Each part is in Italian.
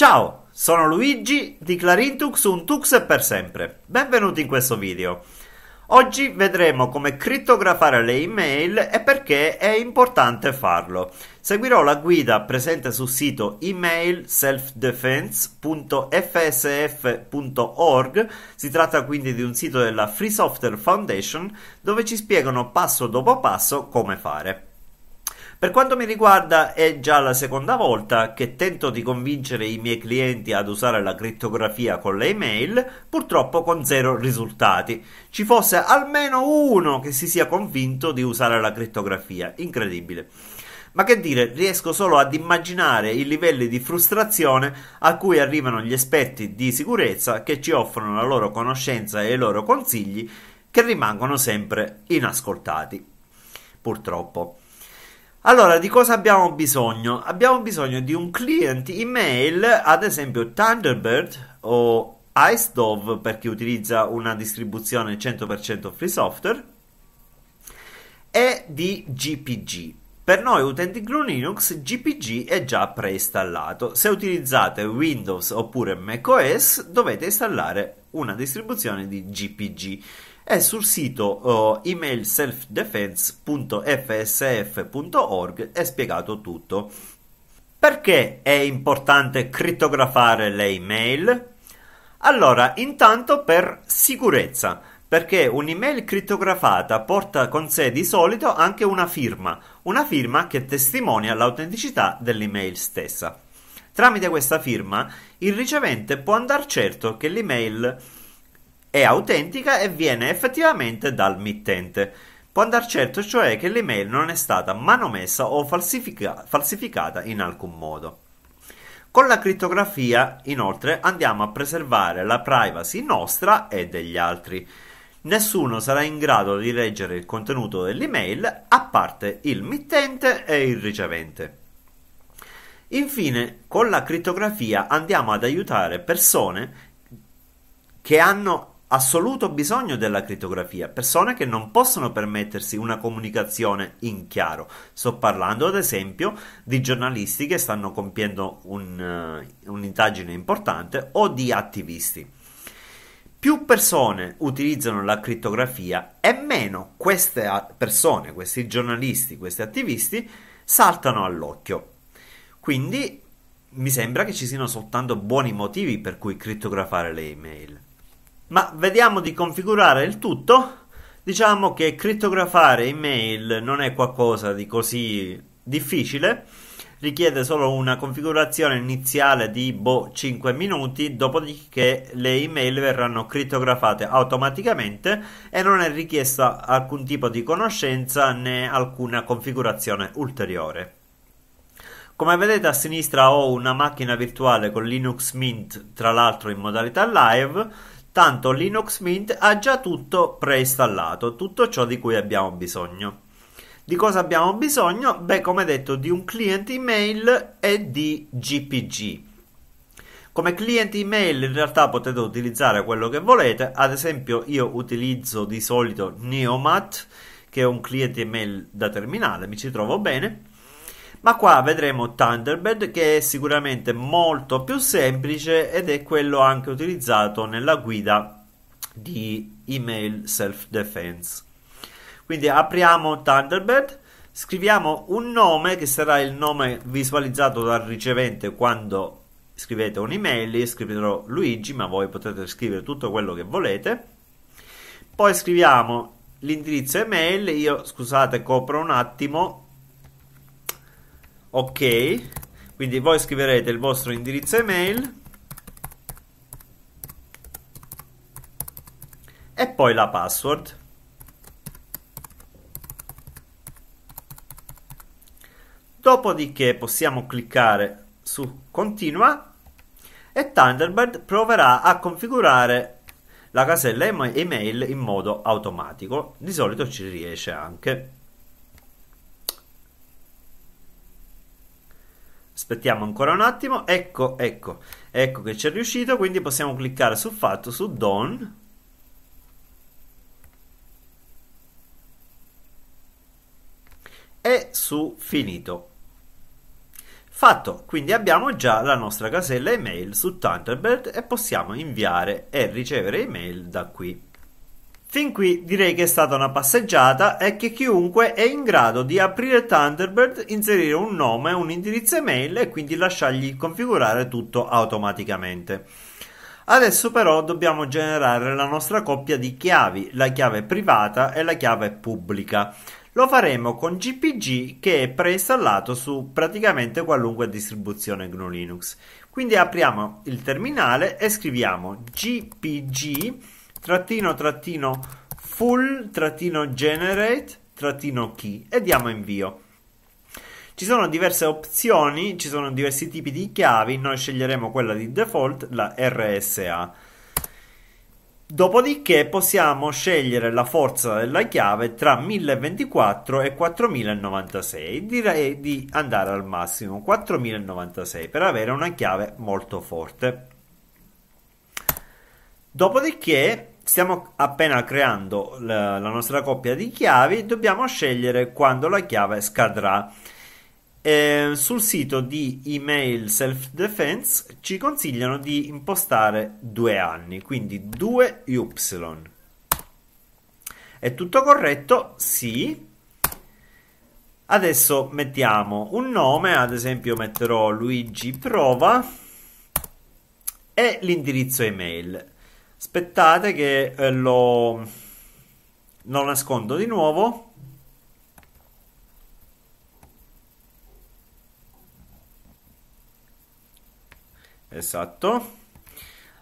Ciao, sono Luigi di Clarintux un Tux per sempre. Benvenuti in questo video. Oggi vedremo come crittografare le email e perché è importante farlo. Seguirò la guida presente sul sito emailselfdefense.fsf.org. Si tratta quindi di un sito della Free Software Foundation dove ci spiegano passo dopo passo come fare. Per quanto mi riguarda è già la seconda volta che tento di convincere i miei clienti ad usare la crittografia con le email, purtroppo con zero risultati. Ci fosse almeno uno che si sia convinto di usare la crittografia, incredibile. Ma che dire, riesco solo ad immaginare i livelli di frustrazione a cui arrivano gli esperti di sicurezza che ci offrono la loro conoscenza e i loro consigli che rimangono sempre inascoltati. Purtroppo. Allora, di cosa abbiamo bisogno? Abbiamo bisogno di un client email, ad esempio Thunderbird o IceDove per chi utilizza una distribuzione 100% free software e di GPG. Per noi utenti GNU Linux GPG è già preinstallato. Se utilizzate Windows oppure macOS dovete installare una distribuzione di GPG è sul sito uh, eh, emailselfdefense.fsf.org è spiegato tutto. Perché è importante crittografare le email? Allora, intanto per sicurezza, perché un'email crittografata porta con sé di solito anche una firma, una firma che testimonia l'autenticità dell'email stessa. Tramite questa firma il ricevente può andar certo che l'email è autentica e viene effettivamente dal mittente. Può andar certo cioè che l'email non è stata manomessa o falsifica- falsificata in alcun modo. Con la crittografia, inoltre, andiamo a preservare la privacy nostra e degli altri. Nessuno sarà in grado di leggere il contenuto dell'email a parte il mittente e il ricevente. Infine, con la crittografia andiamo ad aiutare persone che hanno assoluto bisogno della crittografia, persone che non possono permettersi una comunicazione in chiaro. Sto parlando ad esempio di giornalisti che stanno compiendo un, uh, un'indagine importante o di attivisti. Più persone utilizzano la crittografia e meno queste persone, questi giornalisti, questi attivisti saltano all'occhio. Quindi mi sembra che ci siano soltanto buoni motivi per cui crittografare le email ma vediamo di configurare il tutto. Diciamo che crittografare email non è qualcosa di così difficile, richiede solo una configurazione iniziale di boh 5 minuti, dopodiché le email verranno crittografate automaticamente e non è richiesta alcun tipo di conoscenza né alcuna configurazione ulteriore. Come vedete a sinistra ho una macchina virtuale con Linux Mint, tra l'altro in modalità live, tanto Linux Mint ha già tutto preinstallato, tutto ciò di cui abbiamo bisogno. Di cosa abbiamo bisogno? Beh, come detto, di un client email e di GPG. Come client email in realtà potete utilizzare quello che volete, ad esempio io utilizzo di solito Neomat, che è un client email da terminale, mi ci trovo bene ma qua vedremo Thunderbird che è sicuramente molto più semplice ed è quello anche utilizzato nella guida di email self defense quindi apriamo Thunderbird scriviamo un nome che sarà il nome visualizzato dal ricevente quando scrivete un'email io scriverò Luigi ma voi potete scrivere tutto quello che volete poi scriviamo l'indirizzo email io scusate copro un attimo ok quindi voi scriverete il vostro indirizzo email e poi la password dopodiché possiamo cliccare su continua e Thunderbird proverà a configurare la casella email in modo automatico di solito ci riesce anche aspettiamo ancora un attimo ecco ecco ecco che ci è riuscito quindi possiamo cliccare su fatto su done. e su finito fatto quindi abbiamo già la nostra casella email su Thunderbird e possiamo inviare e ricevere email da qui Fin qui direi che è stata una passeggiata e che chiunque è in grado di aprire Thunderbird, inserire un nome, un indirizzo email e quindi lasciargli configurare tutto automaticamente. Adesso però dobbiamo generare la nostra coppia di chiavi, la chiave privata e la chiave pubblica. Lo faremo con GPG che è preinstallato su praticamente qualunque distribuzione GNU Linux. Quindi apriamo il terminale e scriviamo GPG trattino trattino full trattino generate trattino key e diamo invio. Ci sono diverse opzioni, ci sono diversi tipi di chiavi, noi sceglieremo quella di default, la RSA. Dopodiché possiamo scegliere la forza della chiave tra 1024 e 4096, direi di andare al massimo 4096 per avere una chiave molto forte. Dopodiché stiamo appena creando la, la nostra coppia di chiavi, dobbiamo scegliere quando la chiave scadrà. Eh, sul sito di email self defense ci consigliano di impostare due anni, quindi 2y. È tutto corretto? Sì. Adesso mettiamo un nome, ad esempio metterò Luigi Prova e l'indirizzo email aspettate che eh, lo, lo nascondo di nuovo esatto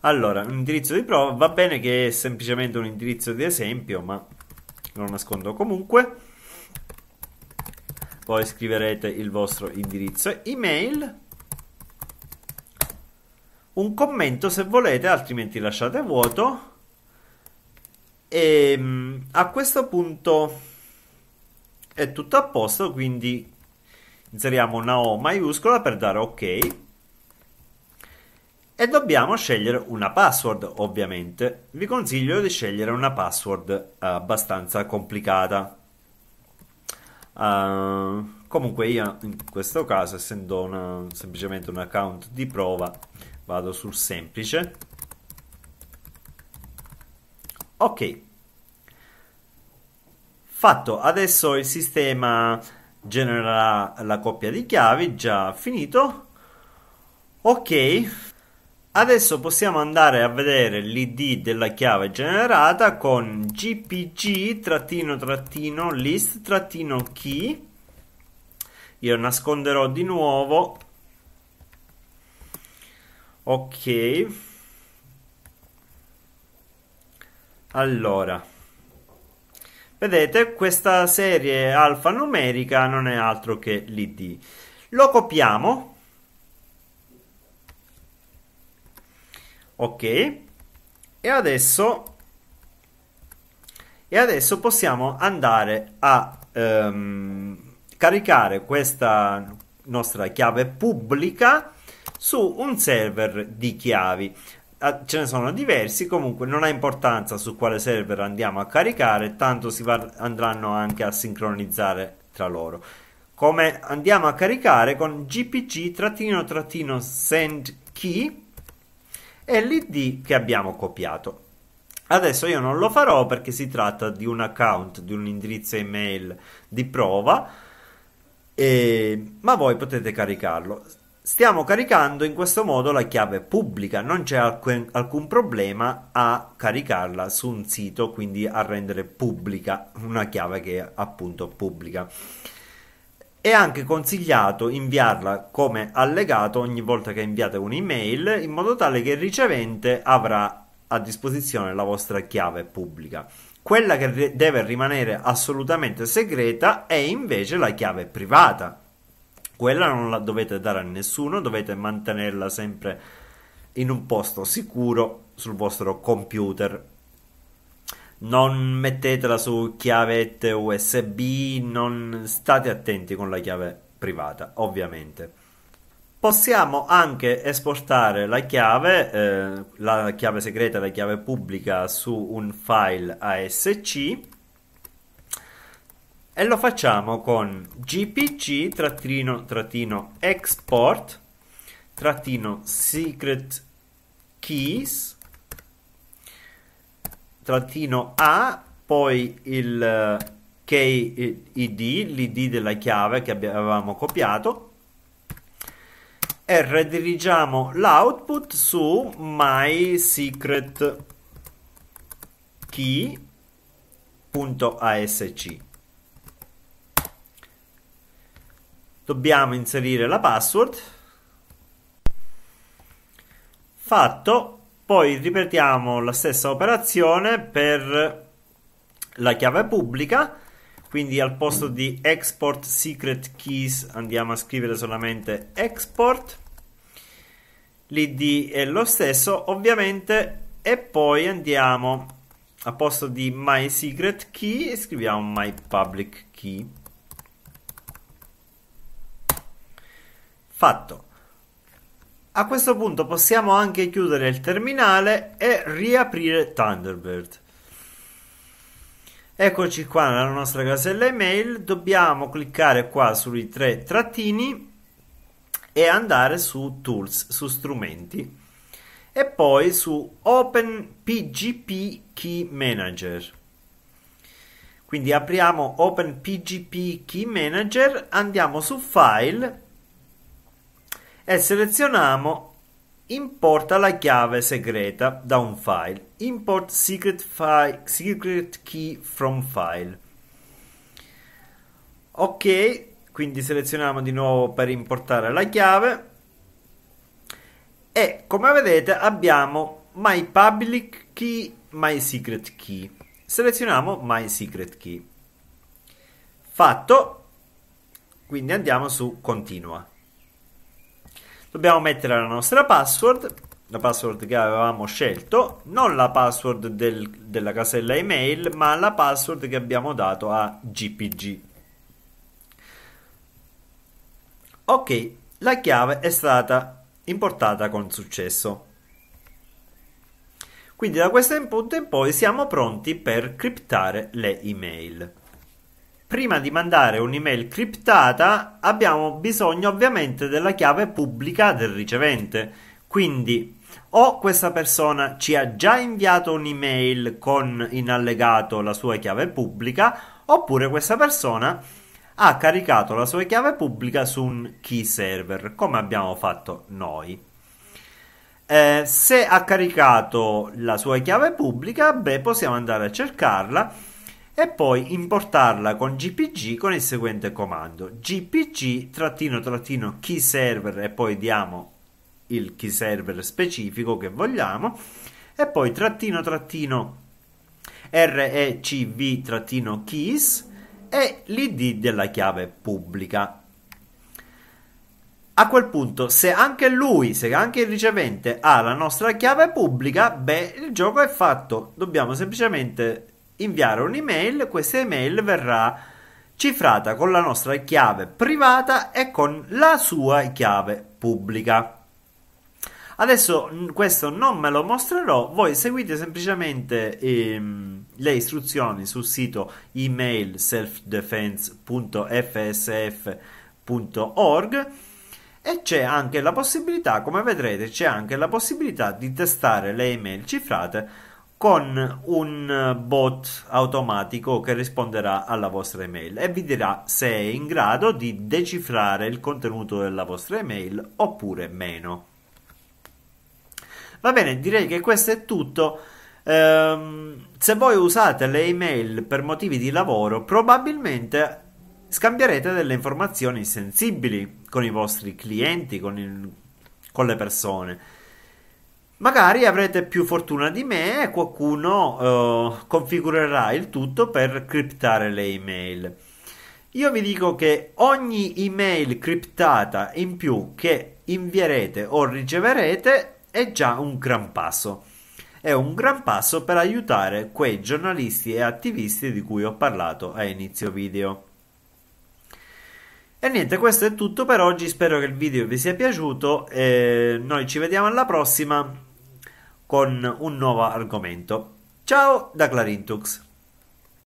allora un indirizzo di prova va bene che è semplicemente un indirizzo di esempio ma lo nascondo comunque poi scriverete il vostro indirizzo email un commento se volete, altrimenti lasciate vuoto. E ehm, a questo punto è tutto a posto, quindi inseriamo una O maiuscola per dare ok. E dobbiamo scegliere una password, ovviamente. Vi consiglio di scegliere una password abbastanza complicata. Uh, comunque io in questo caso, essendo una, semplicemente un account di prova, vado sul semplice ok fatto adesso il sistema genererà la coppia di chiavi già finito ok adesso possiamo andare a vedere l'id della chiave generata con gpg trattino trattino list trattino key io nasconderò di nuovo ok allora vedete questa serie alfanumerica non è altro che l'id lo copiamo ok e adesso e adesso possiamo andare a ehm, caricare questa nostra chiave pubblica su un server di chiavi ah, ce ne sono diversi, comunque non ha importanza su quale server andiamo a caricare, tanto si va, andranno anche a sincronizzare tra loro. Come andiamo a caricare con gpg-send key e l'id che abbiamo copiato. Adesso io non lo farò perché si tratta di un account, di un indirizzo email di prova, e... ma voi potete caricarlo stiamo caricando in questo modo la chiave pubblica, non c'è alcun, alcun, problema a caricarla su un sito, quindi a rendere pubblica una chiave che è appunto pubblica. È anche consigliato inviarla come allegato ogni volta che inviate un'email in modo tale che il ricevente avrà a disposizione la vostra chiave pubblica. Quella che deve rimanere assolutamente segreta è invece la chiave privata, quella non la dovete dare a nessuno, dovete mantenerla sempre in un posto sicuro sul vostro computer. Non mettetela su chiavette USB, non state attenti con la chiave privata, ovviamente. Possiamo anche esportare la chiave, eh, la chiave segreta e la chiave pubblica su un file ASC e lo facciamo con gpc export secret keys trattino a poi il eh, KID, eh, l'ID della chiave che avevamo copiato e redirigiamo l'output su my secret key.asc dobbiamo inserire la password fatto poi ripetiamo la stessa operazione per la chiave pubblica quindi al posto di export secret keys andiamo a scrivere solamente export l'id è lo stesso ovviamente e poi andiamo a posto di my secret key e scriviamo my public key Fatto. A questo punto possiamo anche chiudere il terminale e riaprire Thunderbird. Eccoci qua nella nostra casella email, dobbiamo cliccare qua sui tre trattini e andare su Tools, su strumenti e poi su Open PGP Key Manager. Quindi apriamo Open PGP Key Manager, andiamo su File e selezioniamo Importa la chiave segreta da un file. Import secret, file, secret key from file. Ok, quindi selezioniamo di nuovo per importare la chiave. E come vedete abbiamo My Public Key, My Secret Key. Selezioniamo My Secret Key. Fatto. Quindi andiamo su Continua dobbiamo mettere la nostra password la password che avevamo scelto non la password del, della casella email ma la password che abbiamo dato a gpg ok la chiave è stata importata con successo quindi da questo punto in poi siamo pronti per criptare le email prima di mandare un'email criptata abbiamo bisogno ovviamente della chiave pubblica del ricevente. Quindi o questa persona ci ha già inviato un'email con in allegato la sua chiave pubblica, oppure questa persona ha caricato la sua chiave pubblica su un key server, come abbiamo fatto noi. Eh, se ha caricato la sua chiave pubblica, beh, possiamo andare a cercarla e poi importarla con gpg con il seguente comando gpg trattino trattino key server e poi diamo il key server specifico che vogliamo e poi trattino trattino recv trattino keys e l'id della chiave pubblica a quel punto, se anche lui, se anche il ricevente ha la nostra chiave pubblica, beh, il gioco è fatto. Dobbiamo semplicemente inviare un'email, questa email verrà cifrata con la nostra chiave privata e con la sua chiave pubblica. Adesso questo non me lo mostrerò, voi seguite semplicemente ehm, le istruzioni sul sito email selfdefense.fsf.org e c'è anche la possibilità, come vedrete, c'è anche la possibilità di testare le email cifrate con un bot automatico che risponderà alla vostra email e vi dirà se è in grado di decifrare il contenuto della vostra email oppure meno. Va bene, direi che questo è tutto. Ehm, se voi usate le email per motivi di lavoro, probabilmente scambierete delle informazioni sensibili con i vostri clienti, con, il, con le persone. Magari avrete più fortuna di me e qualcuno eh, configurerà il tutto per criptare le email. Io vi dico che ogni email criptata in più che invierete o riceverete è già un gran passo. È un gran passo per aiutare quei giornalisti e attivisti di cui ho parlato a inizio video. E niente, questo è tutto per oggi, spero che il video vi sia piaciuto e noi ci vediamo alla prossima con un nuovo argomento. Ciao da Clarintux!